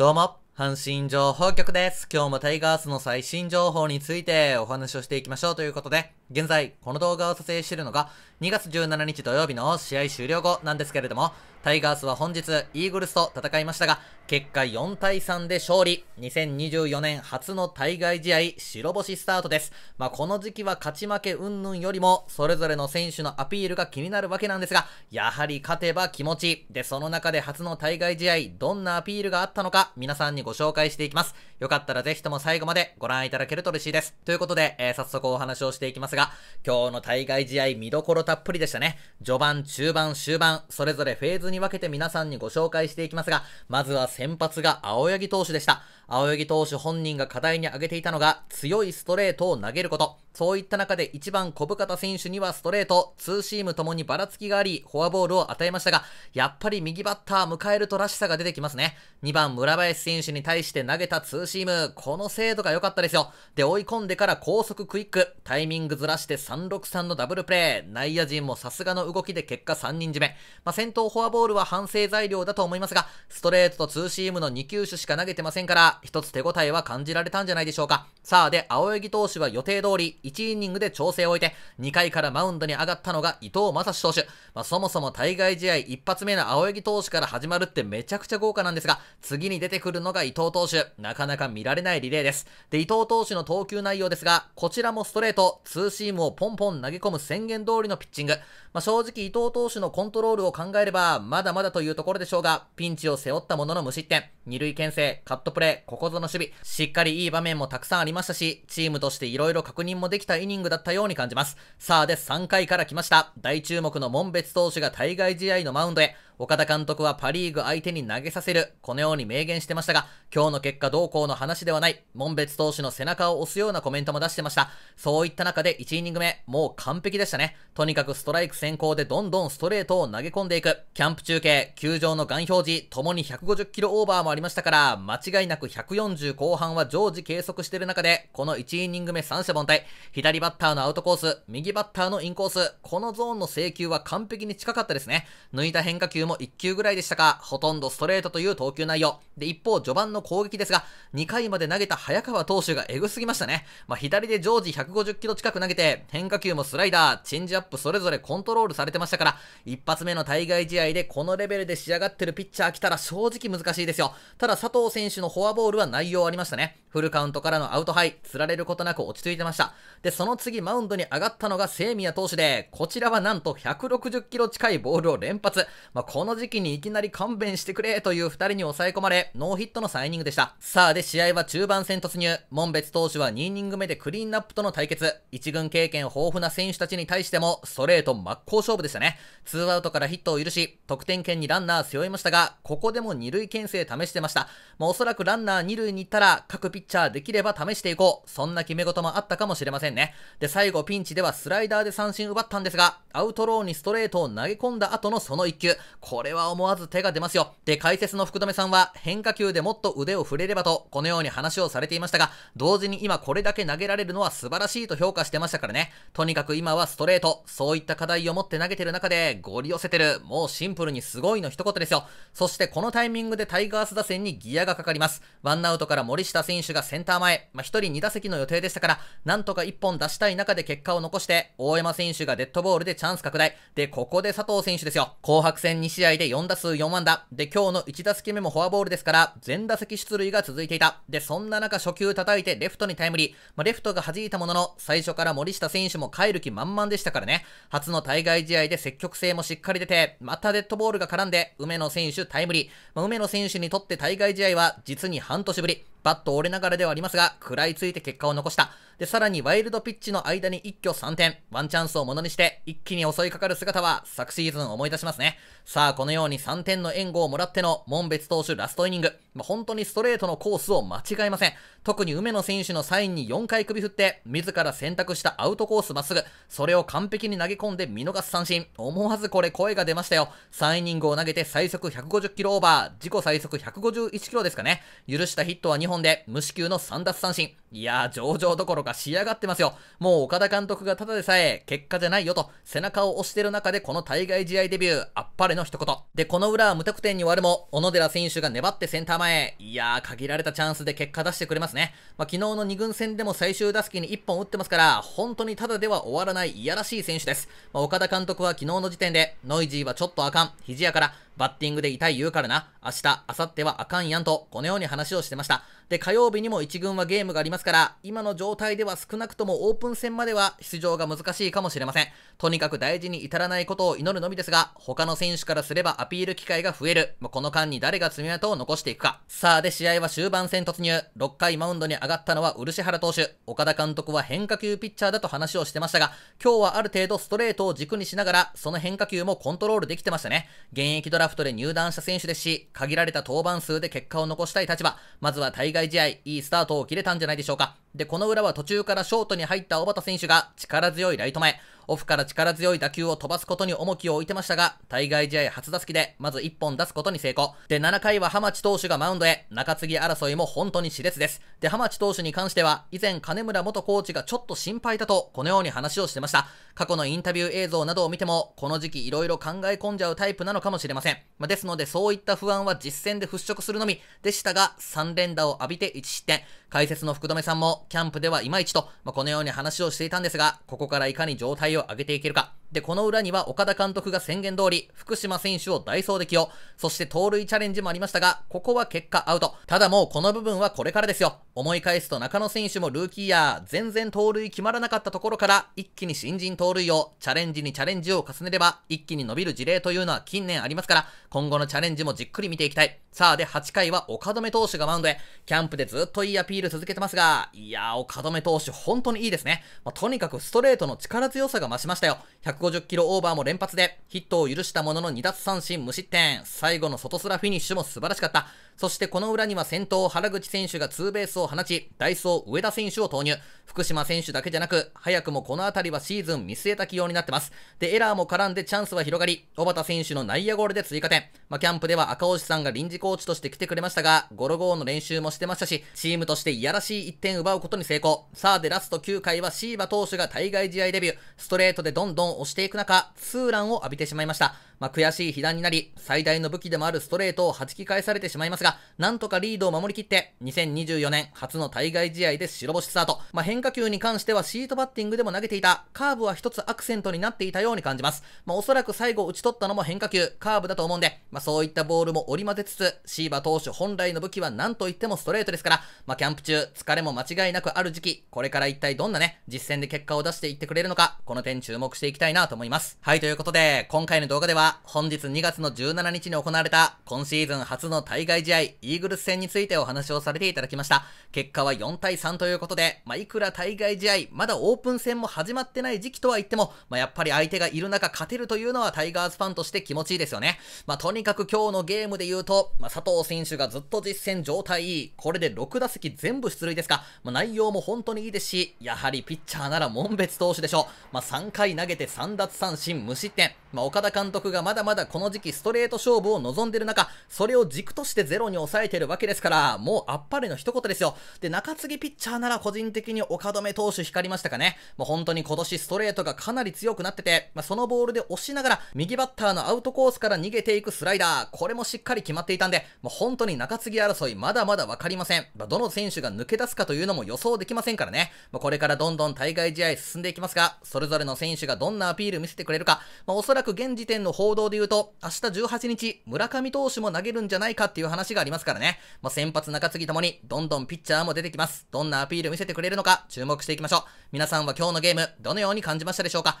どうも、阪神情報局です。今日もタイガースの最新情報についてお話をしていきましょうということで、現在、この動画を撮影しているのが、2月17日土曜日の試合終了後なんですけれども、タイガースは本日イーグルスと戦いましたが、結果4対3で勝利。2024年初の対外試合白星スタートです。まあ、この時期は勝ち負け云々よりも、それぞれの選手のアピールが気になるわけなんですが、やはり勝てば気持ち。いい。で、その中で初の対外試合、どんなアピールがあったのか、皆さんにご紹介していきます。よかったらぜひとも最後までご覧いただけると嬉しいです。ということで、えー、早速お話をしていきますが、今日の対外試合見どころたっぷりでしたね。序盤、中盤、終盤、それぞれフェーズに分けて皆さんにご紹介していきますが、まずは先発が青柳投手でした。青柳投手本人が課題に挙げていたのが、強いストレートを投げること。そういった中で1番小深田選手にはストレート、ツーシームともにばらつきがあり、フォアボールを与えましたが、やっぱり右バッター迎えるとらしさが出てきますね。2番村林選手に対して投げたツーシーム、この精度が良かったですよ。で、追い込んでから高速クイック、タイミングずらして363のダブルプレイ、内野陣もさすがの動きで結果3人締め。まあ、先頭フォアボールは反省材料だと思いますが、ストレートとツーシームの2球種しか投げてませんから、一つ手応えは感じられたんじゃないでしょうか。さあで、青柳投手は予定通り1イニングで調整を終えて、2回からマウンドに上がったのが伊藤正史投手。まあ、そもそも対外試合一発目の青柳投手から始まるってめちゃくちゃ豪華なんですが、次に出てくるのが伊藤投手。なかなか見られないリレーです。で、伊藤投手の投球内容ですが、こちらもストレート、ツーシームをポンポン投げ込む宣言通りのピッチング。まあ、正直伊藤投手のコントロールを考えれば、まだまだというところでしょうが、ピンチを背負ったものの無失点、二塁牽制、カットプレー、ここぞの守備。しっかりいい場面もたくさんありましたし、チームとして色々確認もできたイニングだったように感じます。さあで3回から来ました。大注目の門別投手が対外試合のマウンドへ。岡田監督はパリーグ相手に投げさせる、このように明言してましたが、今日の結果どうこうの話ではない、門別投手の背中を押すようなコメントも出してました。そういった中で1イニング目、もう完璧でしたね。とにかくストライク先行でどんどんストレートを投げ込んでいく。キャンプ中継、球場の眼表示、ともに150キロオーバーもありましたから、間違いなく140後半は常時計測している中で、この1イニング目三者凡退、左バッターのアウトコース、右バッターのインコース、このゾーンの制球は完璧に近かったですね。抜いた変化球も1球ぐらいでしたか、ほとんどストレートという投球内容。で、一方、序盤の攻撃ですが、2回まで投げた早川投手がエグすぎましたね。まあ、左で常時150キロ近く投げて、変化球もスライダー、チェンジアップそれぞれコントロールされてましたから、一発目の対外試合でこのレベルで仕上がってるピッチャー来たら正直難しいですよ。ただ、佐藤選手のフォアボールは内容ありましたね。フルカウントからのアウトハイ、釣られることなく落ち着いてました。で、その次マウンドに上がったのが清宮投手で、こちらはなんと160キロ近いボールを連発。まあこの時期にいきなり勘弁してくれという2人に抑え込まれ、ノーヒットのサイニングでした。さあで試合は中盤戦突入。門別投手は2イニング目でクリーンナップとの対決。1軍経験豊富な選手たちに対しても、ストレート真っ向勝負でしたね。2アウトからヒットを許し、得点圏にランナー背負いましたが、ここでも2塁牽制試してました。もうおそらくランナー2塁に行ったら、各ピッチャーできれば試していこう。そんな決め事もあったかもしれませんね。で、最後ピンチではスライダーで三振奪ったんですが、アウトローにストレートを投げ込んだ後のその1球。これは思わず手が出ますよ。で、解説の福留さんは変化球でもっと腕を振れればと、このように話をされていましたが、同時に今これだけ投げられるのは素晴らしいと評価してましたからね。とにかく今はストレート、そういった課題を持って投げてる中で、ゴリ寄せてる、もうシンプルにすごいの一言ですよ。そしてこのタイミングでタイガース打線にギアがかかります。ワンアウトから森下選手がセンター前、まあ、1人2打席の予定でしたから、なんとか1本出したい中で結果を残して、大山選手がデッドボールでチャンス拡大。で、ここで佐藤選手ですよ。紅白戦試合で4打数4安打。で、今日の1打席目もフォアボールですから、全打席出塁が続いていた。で、そんな中初球叩いてレフトにタイムリー。まあ、レフトが弾いたものの、最初から森下選手も帰る気満々でしたからね。初の対外試合で積極性もしっかり出て、またデッドボールが絡んで、梅野選手タイムリー。まあ、梅野選手にとって対外試合は実に半年ぶり。バット折れながらではありますが、食らいついて結果を残した。で、さらにワイルドピッチの間に一挙3点、ワンチャンスをものにして一気に襲いかかる姿は昨シーズン思い出しますね。さあ、このように3点の援護をもらっての門別投手ラストイニング。まあ、本当にストレートのコースを間違えません。特に梅野選手のサインに4回首振って、自ら選択したアウトコースまっすぐ、それを完璧に投げ込んで見逃す三振。思わずこれ声が出ましたよ。3イニングを投げて最速150キロオーバー、自己最速151キロですかね。許したヒットは2本で、無四球の3奪三振。いやー、上々どころか仕上がってますよ。もう岡田監督がただでさえ、結果じゃないよと、背中を押してる中でこの対外試合デビュー、あっぱれの一言。で、この裏は無得点に終わるも、小野寺選手が粘ってセンター前、いやー、限られたチャンスで結果出してくれますね。まあ、昨日の2軍戦でも最終打席に1本打ってますから、本当にただでは終わらないいやらしい選手です。まあ、岡田監督は昨日の時点で、ノイジーはちょっとあかん、肘やから、バッティングで痛い言うからな。明日、明後日はあかんやんと、このように話をしてました。で、火曜日にも1軍はゲームがありますから、今の状態では少なくともオープン戦までは出場が難しいかもしれません。とにかく大事に至らないことを祈るのみですが、他の選手からすればアピール機会が増える。この間に誰が爪痕を残していくか。さあ、で、試合は終盤戦突入。6回マウンドに上がったのは漆原投手。岡田監督は変化球ピッチャーだと話をしてましたが、今日はある程度ストレートを軸にしながら、その変化球もコントロールできてましたね。現役ドラフトで入団した選手ですし、限られた登板数で結果を残したい立場、まずは対外試合、いいスタートを切れたんじゃないでしょうか。で、この裏は途中からショートに入った小畑選手が力強いライト前、オフから力強い打球を飛ばすことに重きを置いてましたが、対外試合初打席で、まず1本出すことに成功。で、7回は浜地投手がマウンドへ、中継ぎ争いも本当に熾烈です。で、浜地投手に関しては、以前金村元コーチがちょっと心配だと、このように話をしてました。過去のインタビュー映像などを見ても、この時期いろいろ考え込んじゃうタイプなのかもしれません。まあ、ですので、そういった不安は実戦で払拭するのみでしたが、3連打を浴びて1失点。解説の福留さんも、キャンプではいまいちと、まあ、このように話をしていたんですが、ここからいかに状態を上げていけるか、で、この裏には岡田監督が宣言通り、福島選手を代走で起用、そして盗塁チャレンジもありましたが、ここは結果アウト。ただもうこの部分はこれからですよ。思い返すと中野選手もルーキーイヤー、全然盗塁決まらなかったところから、一気に新人盗塁を、チャレンジにチャレンジを重ねれば、一気に伸びる事例というのは近年ありますから、今後のチャレンジもじっくり見ていきたい。さあ、で、8回は岡留投手がマウンドへ。キャンプでずっといいアピール続けてますが、いやー、岡留投手本当にいいですね。まあ、とにかくストレートの力強さが増しましたよ。150キロオーバーも連発で、ヒットを許したものの2奪三振無失点。最後の外すらフィニッシュも素晴らしかった。そしてこの裏には先頭原口選手がツーベースを放ち、ダイソー上田選手を投入。福島選手だけじゃなく、早くもこの辺りはシーズン見据えた起用になってます。で、エラーも絡んでチャンスは広がり、小畑選手の内野ゴールで追加点。まあ、キャンプでは赤星さんが臨時コーチとして来てくれましたが、ゴロゴーの練習もしてましたし、チームとしていやらしい1点奪うことに成功。さあでラスト9回は椎葉投手が対外試合デビュー。ストレートでどんどん押していく中、ツーランを浴びてしまいました。まあ、悔しい被弾になり、最大の武器でもあるストレートを弾き返されてしまいますが、なんとかリードを守りきって、2024年初の対外試合で白星スタート。まあ、変化球に関してはシートバッティングでも投げていた、カーブは一つアクセントになっていたように感じます。まあ、おそらく最後打ち取ったのも変化球、カーブだと思うんで、まあ、そういったボールも織り交ぜつつ、シーバ投手本来の武器は何と言ってもストレートですから、まあ、キャンプ中、疲れも間違いなくある時期、これから一体どんなね、実戦で結果を出していってくれるのか、この点注目していきたいななと思います。はい、ということで、今回の動画では、本日2月の17日に行われた、今シーズン初の対外試合、イーグルス戦についてお話をされていただきました。結果は4対3ということで、まあ、いくら対外試合、まだオープン戦も始まってない時期とは言っても、まあ、やっぱり相手がいる中勝てるというのはタイガースファンとして気持ちいいですよね。まあ、とにかく今日のゲームで言うと、まあ、佐藤選手がずっと実戦状態いい、これで6打席全部出塁ですか、まあ、内容も本当にいいですし、やはりピッチャーなら門別投手でしょう。まあ、3回投げて3 3奪三振無失点。まあ、岡田監督がまだまだこの時期ストレート勝負を望んでる中、それを軸としてゼロに抑えてるわけですから、もうあっぱれの一言ですよ。で、中継ぎピッチャーなら個人的に岡留投手光りましたかね。もう本当に今年ストレートがかなり強くなってて、まあ、そのボールで押しながら、右バッターのアウトコースから逃げていくスライダー、これもしっかり決まっていたんで、もう本当に中継ぎ争いまだまだわかりません。まあ、どの選手が抜け出すかというのも予想できませんからね。まあ、これからどんどん対外試合進んでいきますが、それぞれの選手がどんなアピピール見せてくれるか、まあ、おそらく現時点の報道で言うと、明日18日、村上投手も投げるんじゃないかっていう話がありますからね。まあ、先発中継ぎともに、どんどんピッチャーも出てきます。どんなアピール見せてくれるのか、注目していきましょう。皆さんは今日のゲーム、どのように感じましたでしょうか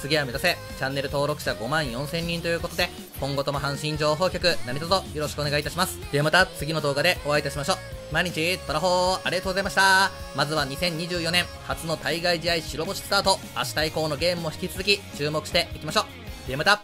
次は目指せチャンネル登録者5万4000人ということで今後とも阪神情報局何卒よろしくお願いいたしますではまた次の動画でお会いいたしましょう毎日トラホーありがとうございましたまずは2024年初の対外試合白星スタート明日以降のゲームも引き続き注目していきましょうではまた